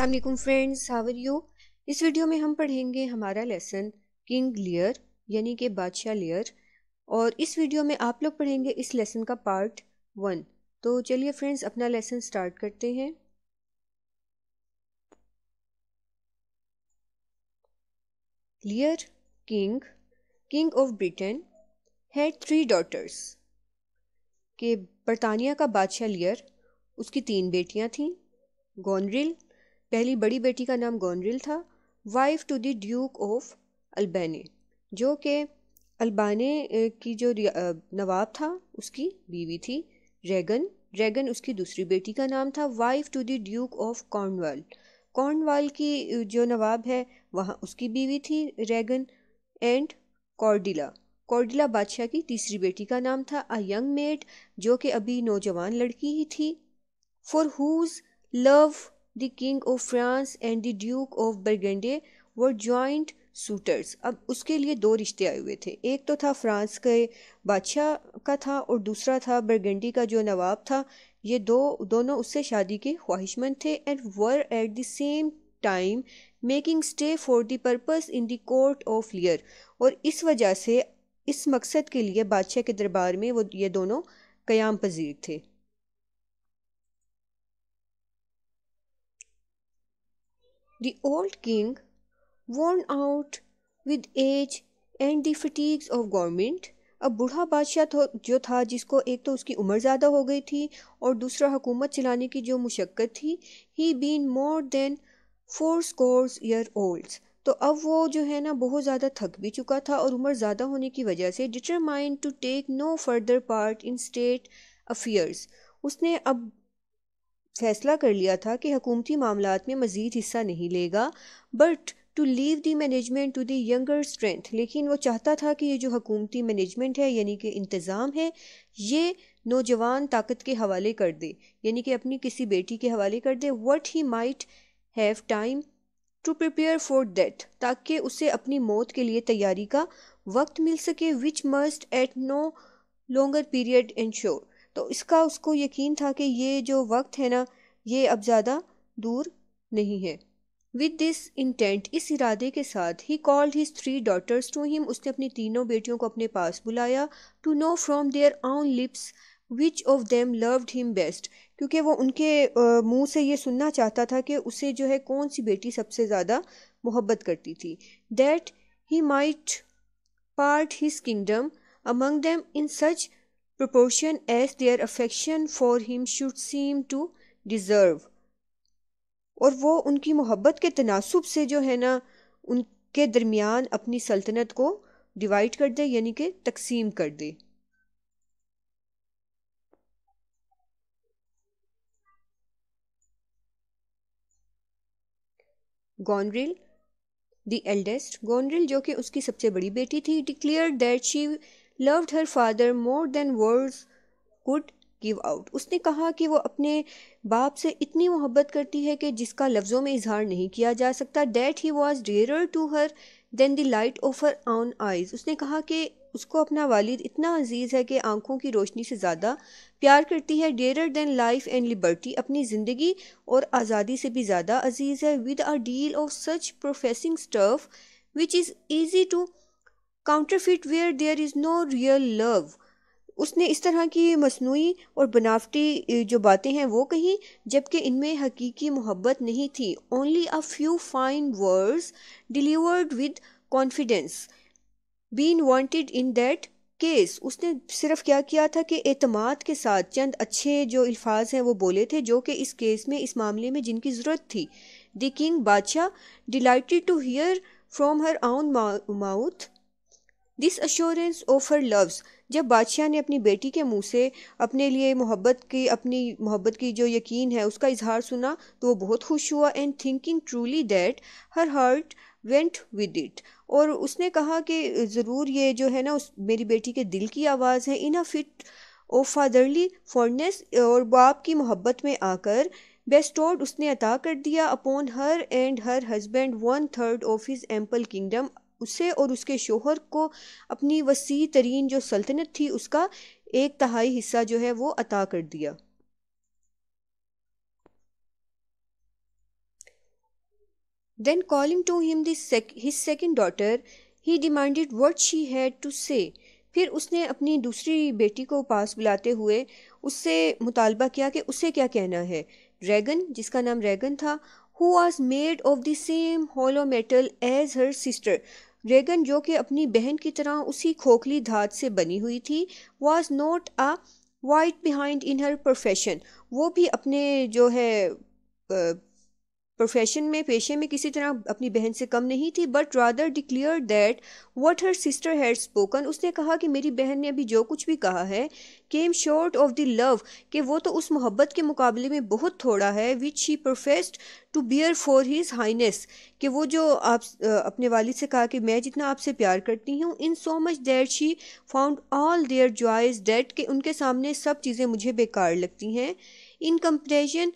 Aslam friends how are you इस video में हम पढ़ेंगे हमारा लेसन किंग लियर यानी कि बादशाह लियर और इस वीडियो में आप लोग पढ़ेंगे इस लेसन का पार्ट वन तो चलिए फ्रेंड्स अपना लेसन स्टार्ट करते हैं Lear king king of Britain had three daughters के बरतानिया का बादशाह लियर उसकी तीन बेटियां थीं गोनरिल पहली बड़ी बेटी का नाम गौनरिल था wife to the duke of Albany जो कि अल्बाने की जो नवाब था उसकी बीवी थी रेगन रेगन उसकी दूसरी बेटी का नाम था wife to the duke of Cornwall Cornwall की जो नवाब है वहाँ उसकी बीवी थी रेगन एंड कॉर्डिला कॉर्डिला बादशाह की तीसरी बेटी का नाम था अ यंग मेड जो कि अभी नौजवान लड़की ही थी for whose love the king of France and the duke of Burgundy were joint suitors अब उसके लिए दो रिश्ते आए हुए थे एक तो था फ्रांस के बादशाह का था और दूसरा था बर्गेंडी का जो नवाब था ये दो दोनों उससे शादी के ख्वाहिशमंद थे and were at the same time making stay for the purpose in the court of Lear और इस वजह से इस मकसद के लिए बादशाह के दरबार में वो ये दोनों क़याम पजीर थे The old king, worn out with age and the fatigues of government, अब बूढ़ा बादशाह जो था जिसको एक तो उसकी उम्र ज़्यादा हो गई थी और दूसरा हुकूमत चलाने की जो मुशक्क़त थी he been more than four scores year old तो अब वो जो है ना बहुत ज़्यादा थक भी चुका था और उम्र ज़्यादा होने की वजह से determined to take no further part in state affairs उसने अब फैसला कर लिया था कि हकूमती मामला में मज़ीद हिस्सा नहीं लेगा but to leave the management to the younger strength लेकिन वो चाहता था कि ये जो हकूमती मैनेजमेंट है यानी कि इंतज़ाम है ये नौजवान ताकत के हवाले कर दे यानी कि अपनी किसी बेटी के हवाले कर दे what he might have time to prepare for death ताकि उसे अपनी मौत के लिए तैयारी का वक्त मिल सके which must at no longer period ensure तो इसका उसको यकीन था कि ये जो वक्त है ना ये अब ज़्यादा दूर नहीं है विद दिस इंटेंट इस इरादे के साथ he called his three daughters to him उसने अपनी तीनों बेटियों को अपने पास बुलाया to know from their own lips which of them loved him best क्योंकि वो उनके मुंह से ये सुनना चाहता था कि उसे जो है कौन सी बेटी सबसे ज़्यादा मोहब्बत करती थी that he might part his kingdom among them in such proportion as their affection for him should seem to deserve और वो उनकी मोहब्बत के तनासब से जो है ना उनके दरमियान अपनी सल्तनत को डिवाइड कर दे यानी कि तकसीम कर दे गॉनरिल द एल्डेस्ट गॉनरिल जो कि उसकी सबसे बड़ी बेटी थी declare that she loved her father more than words could give out उसने कहा कि वो अपने बाप से इतनी मोहब्बत करती है कि जिसका लफ्ज़ों में इजहार नहीं किया जा सकता that he was dearer to her than the light of her own eyes उसने कहा कि उसको अपना वालिद इतना अजीज़ है कि आंखों की रोशनी से ज़्यादा प्यार करती है dearer than life and liberty अपनी ज़िंदगी और आज़ादी से भी ज़्यादा अजीज़ है with a deal of such professing stuff which is easy to counterfeit where there is no real love उसने इस तरह की मसनू और बनावटी जो बातें हैं वो कहीं जबकि इनमें हकीकी मोहब्बत नहीं थी only a few fine words delivered with confidence been wanted in that case उसने सिर्फ क्या किया था कि अतमाद के साथ चंद अच्छे जो अल्फाज हैं वो बोले थे जो कि इस केस में इस मामले में जिनकी ज़रूरत थी द किंग बादशाह delighted to hear from her own mouth this assurance of her loves जब बादशाह ने अपनी बेटी के मुंह से अपने लिए मोहब्बत की अपनी मोहब्बत की जो यकीन है उसका इजहार सुना तो वो बहुत खुश हुआ and thinking truly that her heart went with it और उसने कहा कि ज़रूर ये जो है ना उस मेरी बेटी के दिल की आवाज़ है इन अ फिट ओ फादरली फॉरनेस और बाप की मोहब्बत में आकर बेस्टोर्ड उसने अता कर दिया upon her and her husband one third of his ample kingdom उसे और उसके शोहर को अपनी वसी तरीन जो सल्तनत थी उसका एक तहाई हिस्सा जो है वो अता कर दिया then calling to him this sec his second daughter, he demanded what she had to फिर उसने अपनी दूसरी बेटी को पास बुलाते हुए उससे मुतालबा किया कि उसे क्या कहना है रैगन जिसका नाम रैगन था who was made of the same hollow metal as her sister Regan जो कि अपनी बहन की तरह उसी खोखली धात से बनी हुई थी was not a whit behind in her profession वो भी अपने जो है प्रोफेशन में पेशे में किसी तरह अपनी बहन से कम नहीं थी but rather declare that what her sister had spoken उसने कहा कि मेरी बहन ने अभी जो कुछ भी कहा है came short of the love कि वो तो उस मोहब्बत के मुकाबले में बहुत थोड़ा है which he professed to bear for his highness कि वो जो आप अपने वालिद से कहा कि मैं जितना आपसे प्यार करती हूँ in so much there she found all their joys dead कि उनके सामने सब चीज़ें मुझे बेकार लगती हैं in comparison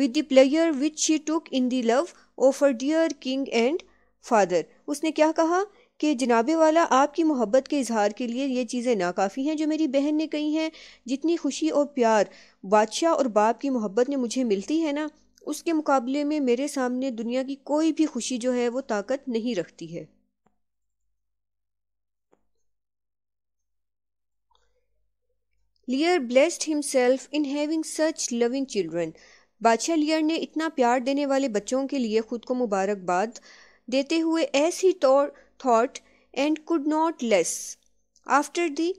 with the player which she took in the love of our dear king and father उसने क्या कहा कि जनाबे वाला आपकी मोहब्बत के इजहार के लिए ये चीज़ें नाकाफ़ी हैं जो मेरी बहन ने कही हैं जितनी खुशी और प्यार बादशाह और बाप की मोहब्बत ने मुझे मिलती है ना उसके मुकाबले में मेरे सामने दुनिया की कोई भी खुशी जो है वो ताकत नहीं रखती है Lear blessed himself in having such loving children बादशाह लियर ने इतना प्यार देने वाले बच्चों के लिए खुद को मुबारकबाद देते हुए एस ही तौर thought and could not less after the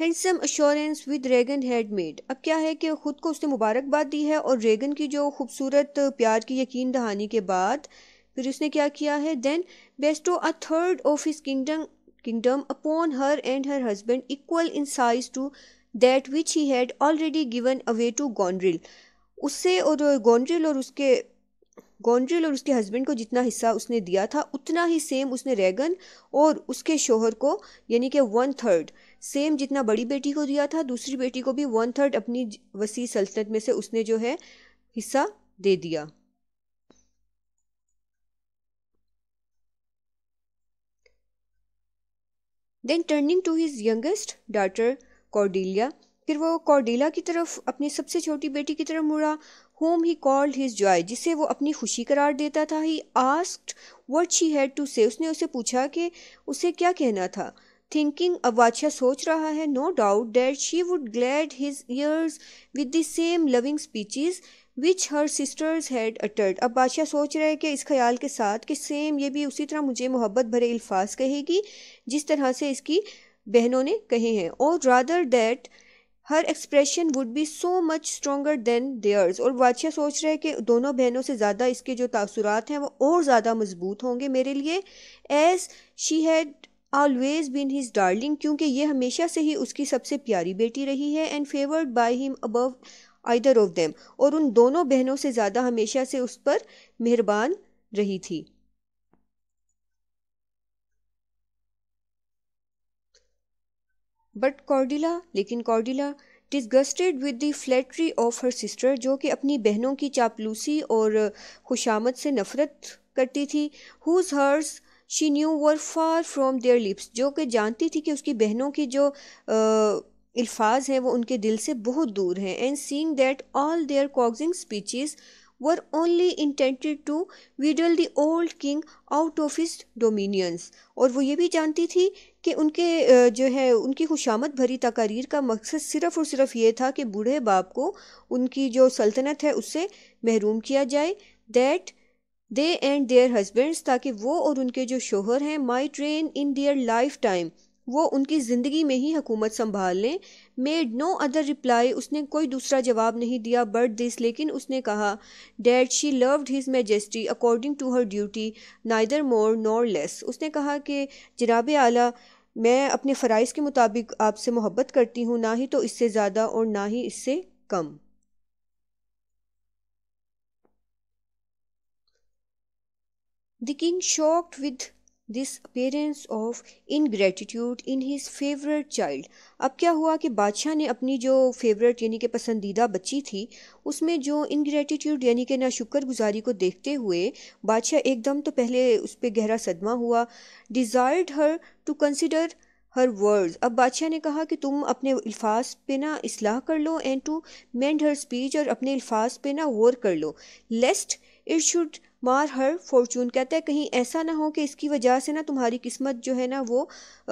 handsome assurance with Regan had made अब क्या है कि ख़ुद को उसने मुबारकबाद दी है और रेगन की जो खूबसूरत प्यार की यकीन दहानी के बाद फिर उसने क्या किया है then bestow a third of his kingdom kingdom upon her and her husband equal in size to that which he had already given away to Goneril उससे और गोंड्रिल और उसके गोंड्रिल और उसके हस्बैंड को जितना हिस्सा उसने दिया था उतना ही सेम उसने रेगन और उसके शोहर को यानी कि वन थर्ड सेम जितना बड़ी बेटी को दिया था दूसरी बेटी को भी वन थर्ड अपनी वसी सल्तनत में से उसने जो है हिस्सा दे दिया then turning to his youngest daughter Cordelia फिर वो कॉर्डेला की तरफ अपनी सबसे छोटी बेटी की तरफ मुड़ा whom he called his joy जिसे वो अपनी खुशी करार देता था he asked what she had to say उसने उसे पूछा कि उसे क्या कहना था थिंकिंग अब बादशाह सोच रहा है no doubt that she would glad his ears with the same loving speeches which her sisters had uttered अब बादशाह सोच रहे हैं कि इस ख्याल के साथ कि सेम ये भी उसी तरह मुझे मोहब्बत भरे अल्फाज कहेगी जिस तरह से इसकी बहनों ने कहे हैं और rather that her expression would be so much stronger than theirs और बादशाह सोच रहे हैं कि दोनों बहनों से ज़्यादा इसके जो तासुरात हैं वो और ज़्यादा मजबूत होंगे मेरे लिए as she had always been his darling क्योंकि ये हमेशा से ही उसकी सबसे प्यारी बेटी रही है and favoured by him above either of them और उन दोनों बहनों से ज़्यादा हमेशा से उस पर मेहरबान रही थी बट कॉर्डिला लेकिन Cordelia disgusted with the flattery of her sister जो कि अपनी बहनों की चापलूसी और खुशामद से नफरत करती थी whose hearts she knew were far from their lips जो कि जानती थी कि उसकी बहनों की जो अल्फाज हैं वो उनके दिल से बहुत दूर हैं and seeing that all their coaxing speeches were only intended to wheedle the old king out of his dominions और वो ये भी जानती थी कि उनके जो है उनकी खुशामद भरी तकारीर का मकसद सिर्फ़ और सिर्फ ये था कि बूढ़े बाप को उनकी जो सल्तनत है उससे महरूम किया जाए that they and their husbands ताकि वो और उनके जो शोहर हैं माई ट्रेन इन देयर लाइफ टाइम वो उनकी ज़िंदगी में ही हुकूमत संभाल लें मेड नो अदर रिप्लाई उसने कोई दूसरा जवाब नहीं दिया बट दिस लेकिन उसने कहा that she loved his majesty according to her duty neither more nor less उसने कहा कि जनाब आला मैं अपने फ़राइज़ के मुताबिक आपसे मोहब्बत करती हूँ ना ही तो इससे ज़्यादा और ना ही इससे कम the king shocked with this appearance of ingratitude in his favourite child अब क्या हुआ कि बादशाह ने अपनी जो फेवरेट यानी कि पसंदीदा बच्ची थी उसमें जो इनग्रेटिट्यूड यानी कि ना गुजारी को देखते हुए बादशाह एकदम तो पहले उस पर गहरा सदमा हुआ desired her to consider her words अब बादशाह ने कहा कि तुम अपने अल्फाज पे ना इसलाह कर लो and to mend her speech और अपने अल्फाज पे ना गौर कर लो लेस्ट इट शुड मार हर फॉर्चून कहता है कहीं ऐसा ना हो कि इसकी वजह से ना तुम्हारी किस्मत जो है ना वो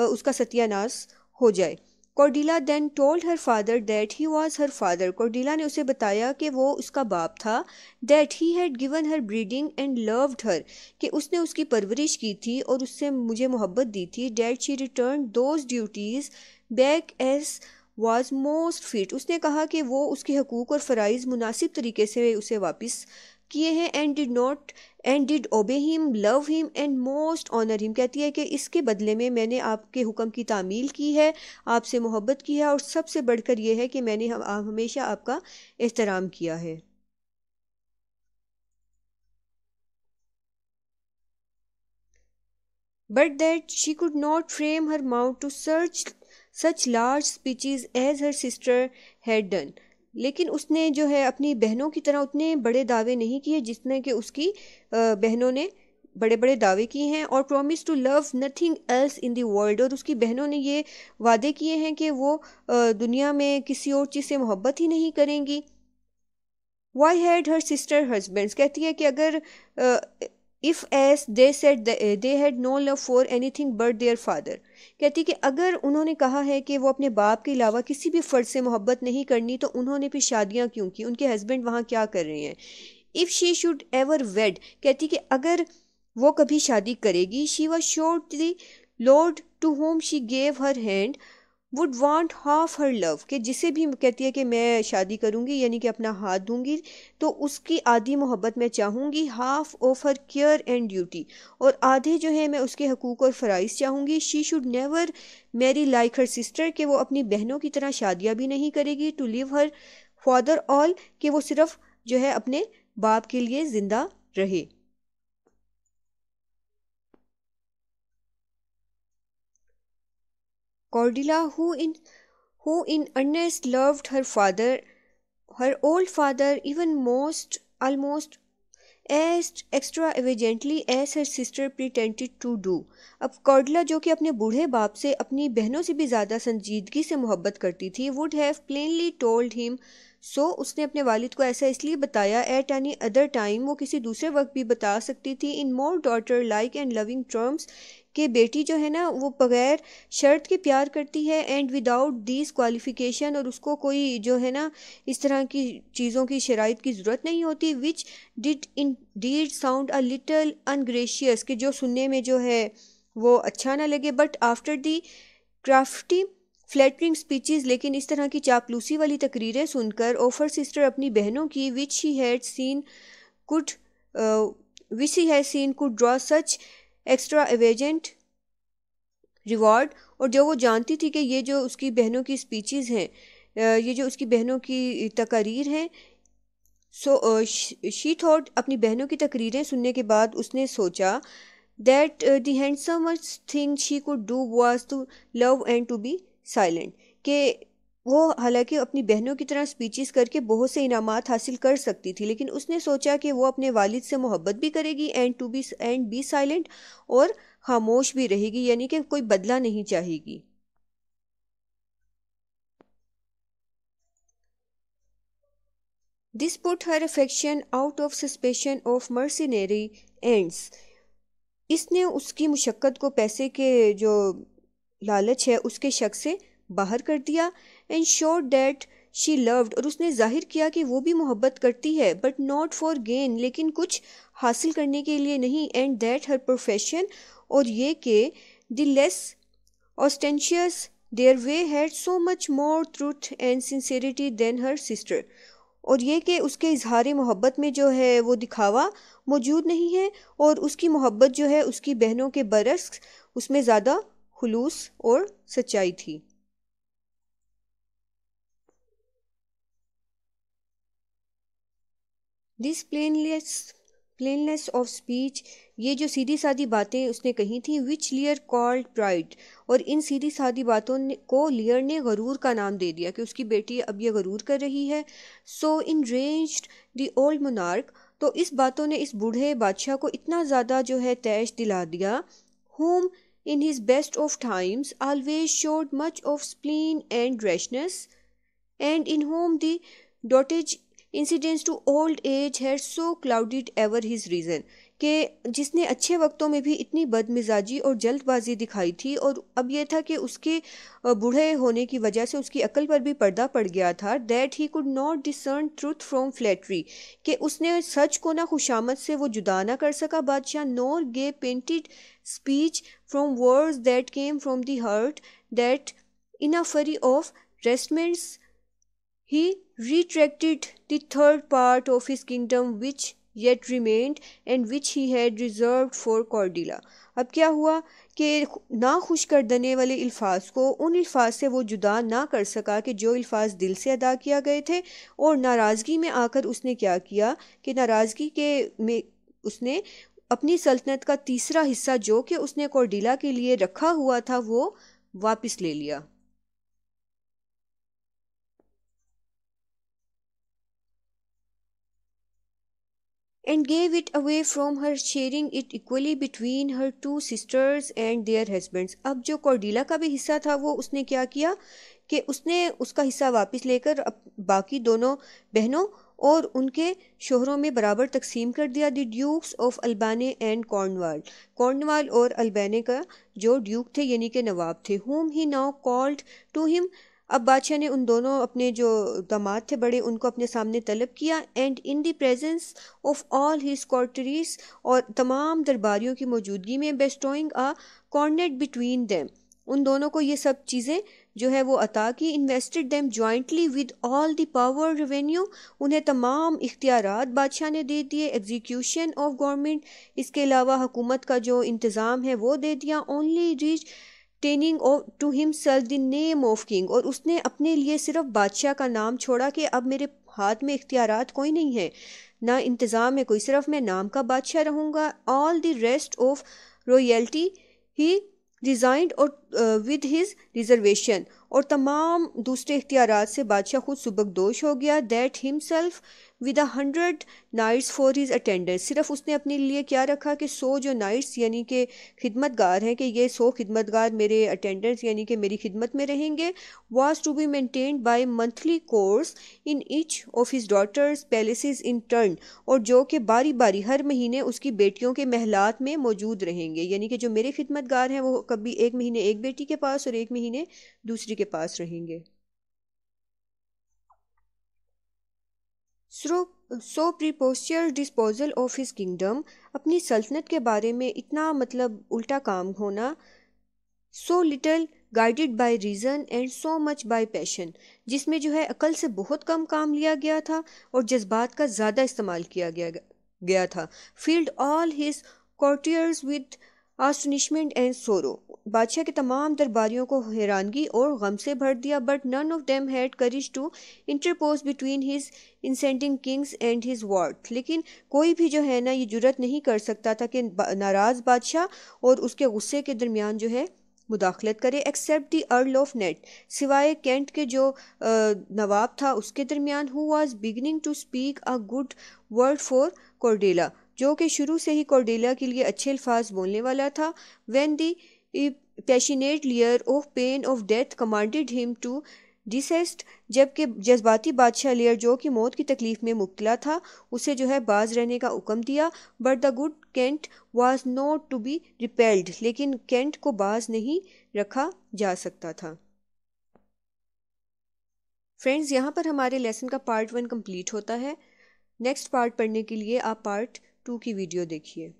उसका सत्यानाश हो जाए Cordelia then told her father that he was her father Cordelia ने उसे बताया कि वो उसका बाप था that he had given her breeding and loved her कि उसने उसकी परवरिश की थी और उससे मुझे मोहब्बत दी थी that she return those duties back as was most fit उसने कहा कि वो उसके हकूक़ और फ़राइज़ मुनासिब तरीके से उसे वापस किए हैं and did not and did obey him love him and most honour him कहती है कि इसके बदले में मैंने आपके हुक्म की तामील की है आपसे मोहब्बत की है और सबसे बढ़कर यह है कि मैंने हम, हमेशा आपका एहतराम किया है but that she could not frame her mouth to search such large speeches as her sister had done लेकिन उसने जो है अपनी बहनों की तरह उतने बड़े दावे नहीं किए जितने कि उसकी बहनों ने बड़े बड़े दावे किए हैं और promise to love nothing else in the world और उसकी बहनों ने ये वादे किए हैं कि वो दुनिया में किसी और चीज़ से मोहब्बत ही नहीं करेंगी why had her sister husbands कहती है कि अगर if as they said they had no love for anything but their father कहती कि अगर उन्होंने कहा है कि वो अपने बाप के अलावा किसी भी फर्ज से मोहब्बत नहीं करनी तो उन्होंने फिर शादियाँ क्यों की उनके हस्बैंड वहाँ क्या कर रहे हैं if she should ever wed कहती कि अगर वो कभी शादी करेगी she was the lord to whom she gave her hand would want half her love कि जिसे भी कहती है कि मैं शादी करूँगी यानी कि अपना हाथ दूँगी तो उसकी आधी मोहब्बत मैं चाहूँगी half of her care and duty और आधे जो है मैं उसके हकूक़ और फ़राइज़ चाहूँगी she should never marry like her sister कि वो अपनी बहनों की तरह शादियाँ भी नहीं करेगी to live her father all कि वो सिर्फ़ जो है अपने बाप के लिए ज़िंदा रहे Cordelia, who in, who in earnest loved her father, her old father, even most, almost as extravagantly as her sister pretended to do अब कॉर्डिला जो कि अपने बूढ़े बाप से अपनी बहनों से भी ज़्यादा संजीदगी से मोहब्बत करती थी would have plainly told him so उसने अपने वालिद को ऐसा इसलिए बताया एट एनी अदर टाइम वो किसी दूसरे वक्त भी बता सकती थी in more daughter like and loving terms कि बेटी जो है ना वो बग़ैर शर्त के प्यार करती है एंड विदाउट दिस क्वालिफ़िकेशन और उसको कोई जो है ना इस तरह की चीज़ों की शराइत की ज़रूरत नहीं होती which did indeed sound a little ungracious कि जो सुनने में जो है वो अच्छा ना लगे but after the crafty flattering speeches लेकिन इस तरह की चापलूसी वाली तकरीरें सुनकर ओफर सिस्टर अपनी बहनों की which he had seen could which he had seen could draw such extravagant reward और जब वो जानती थी कि ये जो उसकी बहनों की स्पीचेस हैं ये जो उसकी बहनों की तकारीर हैं सो शी थॉट अपनी बहनों की तकरीरें सुनने के बाद उसने सोचा that the handsomest thing she could do was to love and to be silent के वो हालांकि अपनी बहनों की तरह स्पीचेस करके बहुत से इनाम हासिल कर सकती थी लेकिन उसने सोचा कि वो अपने वालिद से मोहब्बत भी करेगी and to be and be silent और खामोश भी रहेगी यानी कि कोई बदला नहीं चाहेगी this put her affection out of suspicion of mercenary ends इसने उसकी मुशक्क़त को पैसे के जो लालच है उसके शक से बाहर कर दिया and sure that she loved और उसने जाहिर किया कि वो भी मोहब्बत करती है बट नॉट फॉर गेन लेकिन कुछ हासिल करने के लिए नहीं एंड दैट हर प्रोफेशन और ये कि the less ostentatious their way had so much more truth and sincerity than her sister और ये कि उसके इजहार मोहब्बत में जो है वो दिखावा मौजूद नहीं है और उसकी मोहब्बत जो है उसकी बहनों के बरस उसमें ज़्यादा खलूस और सच्चाई थी this plainless plainness of speech ये जो सीधी सादी बातें उसने कही थी विच लियर कॉल्ड प्राइड और इन सीधी सादी बातों ने, को लियर ने गरूर का नाम दे दिया कि उसकी बेटी अब ये गरूर कर रही है so enraged the old monarch तो इस बातों ने इस बूढ़े बादशाह को इतना ज़्यादा जो है तैश दिला दिया whom in his best of times always showed much of spleen and rashness and in whom the dotage incidence to old age had so clouded ever his reason कि जिसने अच्छे वक्तों में भी इतनी बदमिजाजी और जल्दबाजी दिखाई थी और अब यह था कि उसके बूढ़े होने की वजह से उसकी अकल पर भी पर्दा पड़ गया था that he could not discern truth from flattery कि उसने सच को ना खुशामद से वो जुदा ना कर सका बादशाह nor gay painted speech from words that came from the heart that in a fury of resentments He retracted the third part of his kingdom which yet remained and which he had reserved for Cordilla. अब क्या हुआ कि ना खुश कर देने वाले अल्फाज को उन अल्फाज से वो जुदा ना कर सका कि जो अल्फाज दिल से अदा किया गए थे और नाराज़गी में आकर उसने क्या किया कि नाराज़गी के में उसने अपनी सल्तनत का तीसरा हिस्सा जो कि उसने कोर्डिला के लिए रखा हुआ था वो वापस ले लिया and gave it away from her sharing it equally between her two sisters and their husbands अब जो कॉर्डिला का भी हिस्सा था वो उसने क्या किया कि उसने उसका हिस्सा वापस लेकर अब बाकी दोनों बहनों और उनके शोहरों में बराबर तकसीम कर दिया the dukes of Albany and Cornwall Cornwall और अल्बाने का जो ड्यूक थे यानी कि नवाब थे whom he now called to him अब बादशाह ने उन दोनों अपने जो दामाद थे बड़े उनको अपने सामने तलब किया and in the presence of all his courtiers और तमाम दरबारियों की मौजूदगी में bestowing a coronet between them उन दोनों को ये सब चीज़ें जो है वो अता की invested them jointly with all the power revenue उन्हें तमाम इख्तियार बादशाह ने दे दिए एग्जीक्यूशन ऑफ गवर्नमेंट इसके अलावा हुकूमत का जो इंतज़ाम है वो दे दिया only retaining to himself the name of king और उसने अपने लिए सिर्फ बादशाह का नाम छोड़ा कि अब मेरे हाथ में इख्तियार कोई नहीं है ना इंतज़ाम है कोई सिर्फ मैं नाम का बादशाह रहूँगा all the rest of royalty he resigned और विद हिज रिजर्वेशन और तमाम दूसरे इख्तियार से बादशाह खुद सुबकदोश हो गया that himself with a hundred knights for his attendants सिर्फ उसने अपने लिए क्या रखा कि सौ जो नाइट्स यानी कि खिदमतगार हैं कि ये सौ खिदमतगार मेरे अटेंडेंस यानी कि मेरी खिदमत में रहेंगे was to be maintain by monthly course in each of his daughters palaces in turn और जो कि बारी बारी हर महीने उसकी बेटियों के महलात में मौजूद रहेंगे यानी कि जो मेरे खिदमतगार हैं वो कभी एक महीने एक बेटी के पास और एक महीने दूसरी के पास रहेंगे so so preposterous disposal of his kingdom अपनी सल्तनत के बारे में इतना मतलब उल्टा काम होना so little guided by reason and so much by passion जिसमें जो है अकल से बहुत कम काम लिया गया था और जज्बात का ज़्यादा इस्तेमाल किया गया गया था filled all his courtiers with astonishment and sorrow बादशाह के तमाम दरबारियों को हैरानगी और गम से भर दिया but none of them had courage to interpose between his incensed kings and his wrath लेकिन कोई भी जो है ना ये जुरत नहीं कर सकता था कि नाराज़ बादशाह और उसके गुस्से के दरमियान जो है मुदाखलत करे except the earl of Kent सिवाय कैंट के जो नवाब था उसके दरमियान who was beginning to speak a good word for Cordelia जो कि शुरू से ही कॉर्डेला के लिए अच्छे अल्फाज बोलने वाला था when the passionate Lear of pain of death commanded him to desist जबकि जज्बाती बादशाह लेयर जो कि मौत की तकलीफ़ में मुबतला था उसे जो है बाज रहने का हुक्म दिया but the good Kent was not to be repelled लेकिन कैंट को बाज नहीं रखा जा सकता था फ्रेंड्स यहाँ पर हमारे लेसन का पार्ट वन कंप्लीट होता है नेक्स्ट पार्ट पढ़ने के लिए आप पार्ट टू की वीडियो देखिए